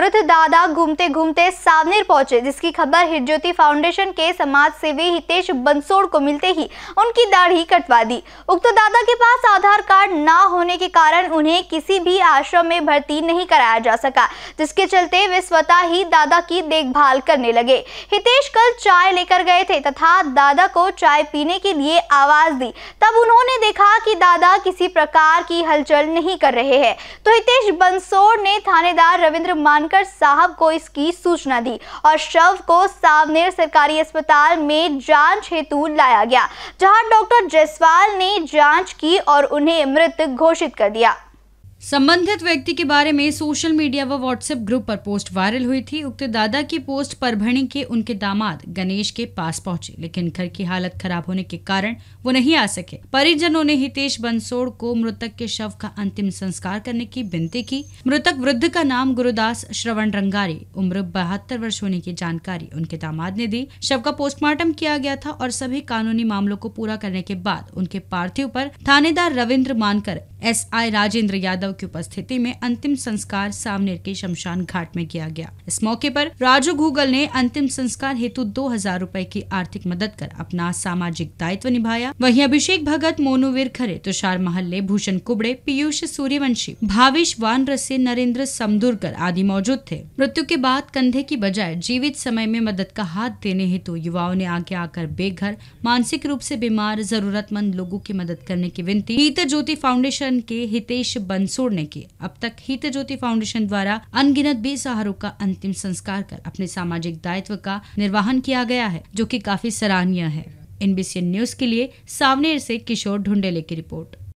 वृद्ध दादा घूमते घूमते सावनेर पहुंचे जिसकी खबर हिरज्योति फाउंडेशन के समाज सेवी हितेश बंसोड़ को मिलते ही उनकी दाढ़ी कटवा दी उक्त दादा के पास आधार कार्ड ना होने के कारण उन्हें किसी भी आश्रम में भर्ती नहीं कराया जा सका जिसके चलते वे स्वतः ही दादा की देखभाल करने लगे हितेश कल चाय लेकर गए थे तथा दादा को चाय पीने के लिए आवाज दी तब उन्होंने देखा कि दादा किसी प्रकार की हलचल नहीं कर रहे हैं तो हितेश बंसोर ने थानेदार रविंद्र मानकर साहब को इसकी सूचना दी और शव को सावनेर सरकारी अस्पताल में जांच हेतु लाया गया जहां डॉक्टर जयसवाल ने जांच की और उन्हें मृत घोषित कर दिया संबंधित व्यक्ति के बारे में सोशल मीडिया व व्हाट्सएप ग्रुप पर पोस्ट वायरल हुई थी उक्त दादा की पोस्ट परभणी के उनके दामाद गणेश के पास पहुंचे लेकिन घर की हालत खराब होने के कारण वो नहीं आ सके परिजनों ने हितेश बंसोड़ को मृतक के शव का अंतिम संस्कार करने की विनती की मृतक वृद्ध का नाम गुरुदास श्रवण रंगारी उम्र बहत्तर वर्ष होने की जानकारी उनके दामाद ने दी शव का पोस्टमार्टम किया गया था और सभी कानूनी मामलों को पूरा करने के बाद उनके पार्थिव पर थानेदार रविन्द्र मानकर एस राजेंद्र यादव यादव की उपस्थिति में अंतिम संस्कार सावनेर के शमशान घाट में किया गया इस मौके पर राजू गूगल ने अंतिम संस्कार हेतु दो हजार रूपए की आर्थिक मदद कर अपना सामाजिक दायित्व निभाया वहीं अभिषेक भगत मोनूवीर खरे तुषार महल्ले भूषण कुबड़े पीयूष सूर्यवंशी भावेश वानरसे नरेंद्र समदुरकर आदि मौजूद थे मृत्यु के बाद कंधे की बजाय जीवित समय में मदद का हाथ देने हेतु युवाओं ने आगे आकर बेघर मानसिक रूप से बीमार जरूरतमंद लोगों की मदद करने की विनती गीता ज्योति फाउंडेशन के हितेश बंस छोड़ने के अब तक हित ज्योति फाउंडेशन द्वारा अनगिनत बेसहारों का अंतिम संस्कार कर अपने सामाजिक दायित्व का निर्वहन किया गया है जो कि काफी सराहनीय है एनबीसी न्यूज के लिए सावनेर से किशोर ढुंडेले की रिपोर्ट